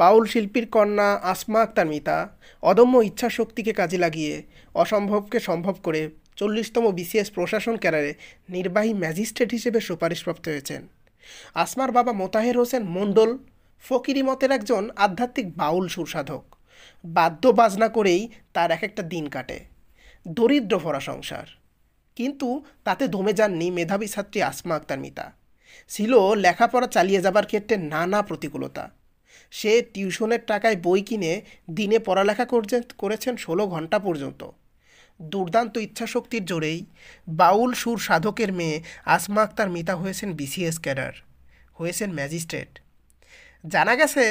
বাউল শিল্পীর কন্যা আসমা আক্তার মিতা অদম্য ইচ্ছাশক্তিকে কাজে লাগিয়ে অসম্ভবকে সম্ভব করে চল্লিশতম বিসিএস প্রশাসন ক্যাডারে নির্বাহী ম্যাজিস্ট্রেট হিসেবে সুপারিশপ্রাপ্ত হয়েছেন আসমার বাবা মোতাহের হোসেন মণ্ডল ফকিরি মতের একজন আধ্যাত্মিক বাউল সুরসাধক বাদ্য বাজনা করেই তার এক একটা দিন কাটে দরিদ্র ভরা সংসার কিন্তু তাতে দমে যাননি মেধাবী ছাত্রী আসমা আক্তার মিতা ছিল লেখাপড়া চালিয়ে যাবার ক্ষেত্রে নানা প্রতিকূলতা সে টিউশনের টাকায় বই কিনে দিনে পড়ালেখা করছেন করেছেন ষোলো ঘন্টা পর্যন্ত দুর্দান্ত ইচ্ছাশক্তির জোরেই বাউল সুর সাধকের মেয়ে আসমা আক্তার মিতা হয়েছেন বিসিএস ক্যাডার হয়েছেন ম্যাজিস্ট্রেট জানা গেছে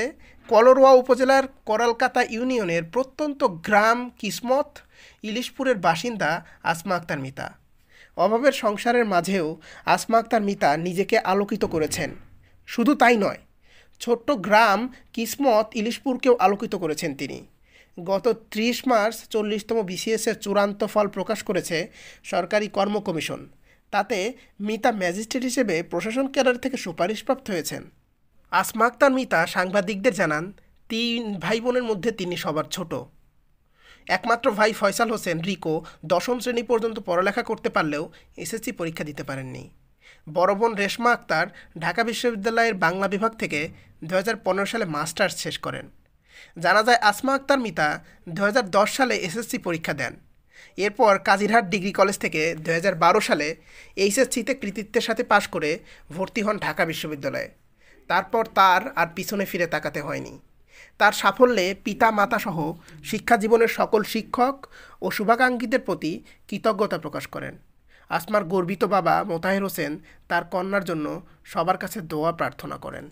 কলরোয়া উপজেলার করালকাতা ইউনিয়নের প্রত্যন্ত গ্রাম কিসমত ইলিশপুরের বাসিন্দা আসমা আক্তার মিতা অভাবের সংসারের মাঝেও আসমা আক্তার মিতা নিজেকে আলোকিত করেছেন শুধু তাই নয় ছোট্ট গ্রাম কিসমত ইলিশপুরকেও আলোকিত করেছেন তিনি গত ত্রিশ মার্চ চল্লিশতম বিসিএসের চূড়ান্ত ফল প্রকাশ করেছে সরকারি কর্ম কমিশন তাতে মিতা ম্যাজিস্ট্রেট হিসেবে প্রশাসন ক্যাডার থেকে সুপারিশপ্রাপ্ত হয়েছেন আসমাক্তার মিতা সাংবাদিকদের জানান তিন ভাই বোনের মধ্যে তিনি সবার ছোট একমাত্র ভাই ফয়সাল হোসেন রিকো দশম শ্রেণী পর্যন্ত পড়ালেখা করতে পারলেও এসএসসি পরীক্ষা দিতে পারেননি বড় বোন রেশমা আক্তার ঢাকা বিশ্ববিদ্যালয়ের বাংলা বিভাগ থেকে দু সালে মাস্টার্স শেষ করেন জানা যায় আসমা আক্তার মিতা দু সালে এসএসসি পরীক্ষা দেন এরপর কাজিরহাট ডিগ্রি কলেজ থেকে দু সালে এইচএসসিতে কৃতিত্বের সাথে পাশ করে ভর্তি হন ঢাকা বিশ্ববিদ্যালয়ে তারপর তার আর পিছনে ফিরে তাকাতে হয়নি তার সাফল্যে পিতা মাতাসহ শিক্ষা জীবনের সকল শিক্ষক ও শুভাকাঙ্ক্ষীদের প্রতি কৃতজ্ঞতা প্রকাশ করেন আসমার গর্বিত বাবা মোতাহের হোসেন তার কন্যার জন্য সবার কাছে দোয়া প্রার্থনা করেন